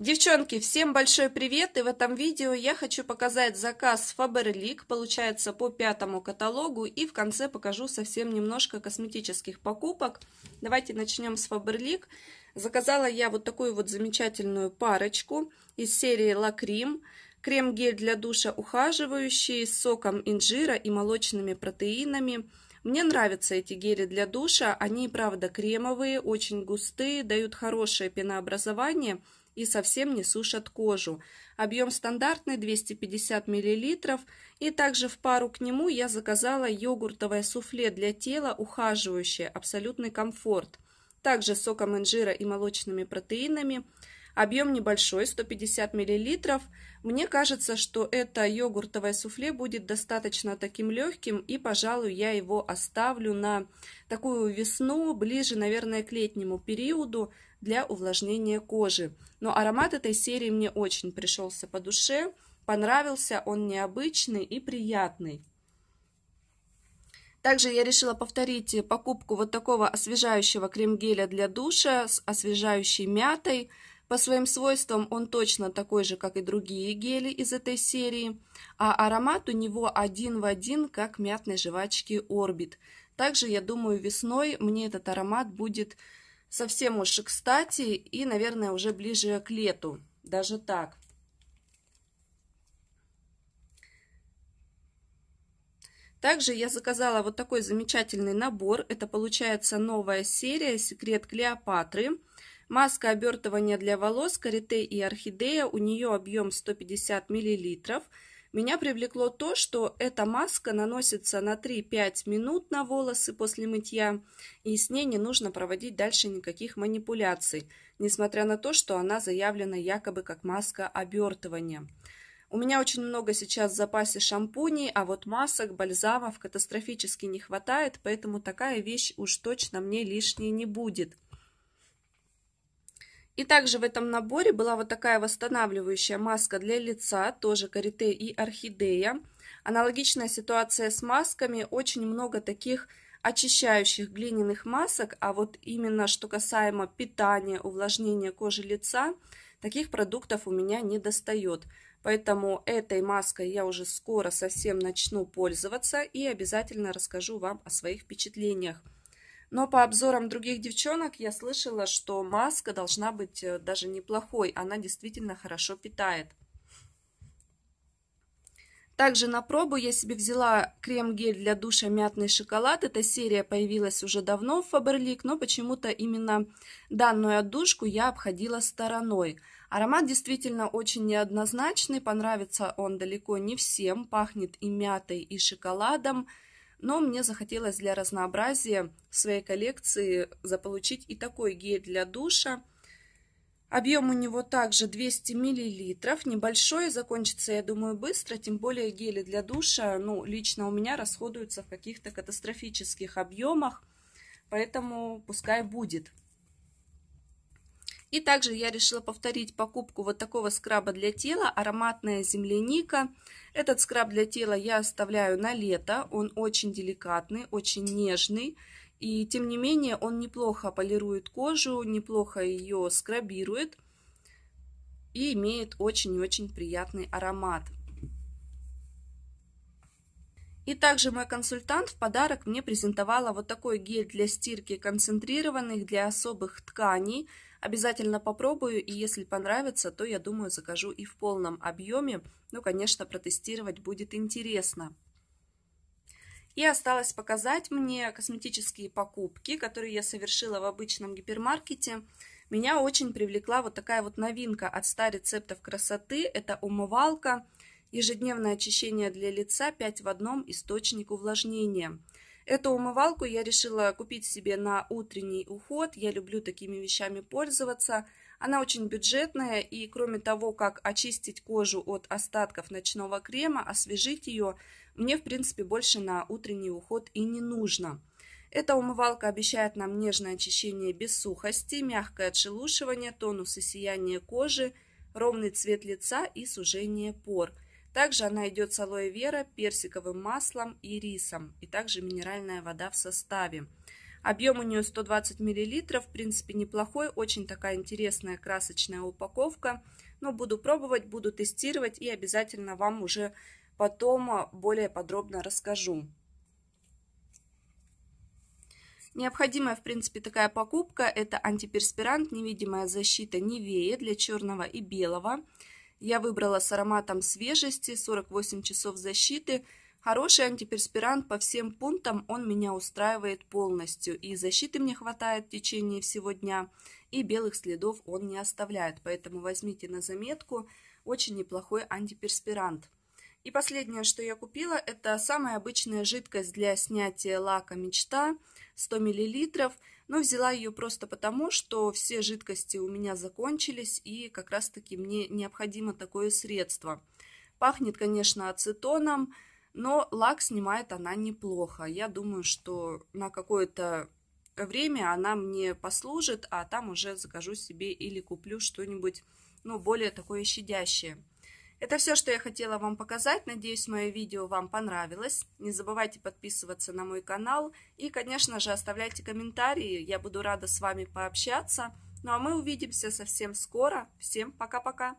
Девчонки, всем большой привет! И в этом видео я хочу показать заказ Faberlic, получается по пятому каталогу, и в конце покажу совсем немножко косметических покупок. Давайте начнем с Faberlic. Заказала я вот такую вот замечательную парочку из серии La Creme. Крем-гель для душа ухаживающий с соком инжира и молочными протеинами. Мне нравятся эти гели для душа, они правда кремовые, очень густые, дают хорошее пенообразование – и совсем не сушат кожу. Объем стандартный 250 мл, и также в пару к нему я заказала йогуртовое суфле для тела, ухаживающее, абсолютный комфорт. Также соком инжира и молочными протеинами. Объем небольшой, 150 мл. Мне кажется, что это йогуртовое суфле будет достаточно таким легким, и, пожалуй, я его оставлю на такую весну, ближе, наверное, к летнему периоду, для увлажнения кожи. Но аромат этой серии мне очень пришелся по душе. Понравился он необычный и приятный. Также я решила повторить покупку вот такого освежающего крем-геля для душа с освежающей мятой. По своим свойствам он точно такой же, как и другие гели из этой серии, а аромат у него один в один, как мятной жвачки Orbit. Также, я думаю, весной мне этот аромат будет совсем уж кстати и, наверное, уже ближе к лету, даже так. Также я заказала вот такой замечательный набор. Это получается новая серия «Секрет Клеопатры». Маска обертывания для волос, карите и орхидея. У нее объем 150 миллилитров. Меня привлекло то, что эта маска наносится на 3-5 минут на волосы после мытья, и с ней не нужно проводить дальше никаких манипуляций, несмотря на то, что она заявлена якобы как маска обертывания. У меня очень много сейчас в запасе шампуней, а вот масок, бальзамов катастрофически не хватает, поэтому такая вещь уж точно мне лишней не будет – и также в этом наборе была вот такая восстанавливающая маска для лица, тоже карите и орхидея. Аналогичная ситуация с масками, очень много таких очищающих глиняных масок, а вот именно что касаемо питания, увлажнения кожи лица, таких продуктов у меня не достает. Поэтому этой маской я уже скоро совсем начну пользоваться и обязательно расскажу вам о своих впечатлениях. Но по обзорам других девчонок я слышала, что маска должна быть э, даже неплохой. Она действительно хорошо питает. Также на пробу я себе взяла крем-гель для душа «Мятный шоколад». Эта серия появилась уже давно в Faberlic, но почему-то именно данную отдушку я обходила стороной. Аромат действительно очень неоднозначный, понравится он далеко не всем, пахнет и мятой, и шоколадом, но мне захотелось для разнообразия в своей коллекции заполучить и такой гель для душа. Объем у него также 200 мл, небольшой, закончится, я думаю, быстро, тем более гели для душа, ну, лично у меня расходуются в каких-то катастрофических объемах, поэтому пускай будет. И также я решила повторить покупку вот такого скраба для тела, ароматная земляника. Этот скраб для тела я оставляю на лето, он очень деликатный, очень нежный. И тем не менее он неплохо полирует кожу, неплохо ее скрабирует и имеет очень-очень приятный аромат. И также мой консультант в подарок мне презентовала вот такой гель для стирки концентрированных для особых тканей – Обязательно попробую, и если понравится, то, я думаю, закажу и в полном объеме. Ну, конечно, протестировать будет интересно. И осталось показать мне косметические покупки, которые я совершила в обычном гипермаркете. Меня очень привлекла вот такая вот новинка от 100 рецептов красоты. Это умывалка, ежедневное очищение для лица 5 в одном источник увлажнения – Эту умывалку я решила купить себе на утренний уход. Я люблю такими вещами пользоваться. Она очень бюджетная и кроме того, как очистить кожу от остатков ночного крема, освежить ее, мне в принципе больше на утренний уход и не нужно. Эта умывалка обещает нам нежное очищение без сухости, мягкое отшелушивание, тонус и сияние кожи, ровный цвет лица и сужение пор – также она идет с алоэ вера, персиковым маслом и рисом, и также минеральная вода в составе. Объем у нее 120 мл, в принципе неплохой, очень такая интересная красочная упаковка. Но буду пробовать, буду тестировать и обязательно вам уже потом более подробно расскажу. Необходимая, в принципе, такая покупка – это антиперспирант, невидимая защита Невея для черного и белого. Я выбрала с ароматом свежести, 48 часов защиты. Хороший антиперспирант по всем пунктам, он меня устраивает полностью. И защиты мне хватает в течение всего дня, и белых следов он не оставляет. Поэтому возьмите на заметку, очень неплохой антиперспирант. И последнее, что я купила, это самая обычная жидкость для снятия лака «Мечта» 100 миллилитров но взяла ее просто потому, что все жидкости у меня закончились, и как раз-таки мне необходимо такое средство. Пахнет, конечно, ацетоном, но лак снимает она неплохо. Я думаю, что на какое-то время она мне послужит, а там уже закажу себе или куплю что-нибудь, ну, более такое щадящее. Это все, что я хотела вам показать. Надеюсь, мое видео вам понравилось. Не забывайте подписываться на мой канал. И, конечно же, оставляйте комментарии. Я буду рада с вами пообщаться. Ну а мы увидимся совсем скоро. Всем пока-пока!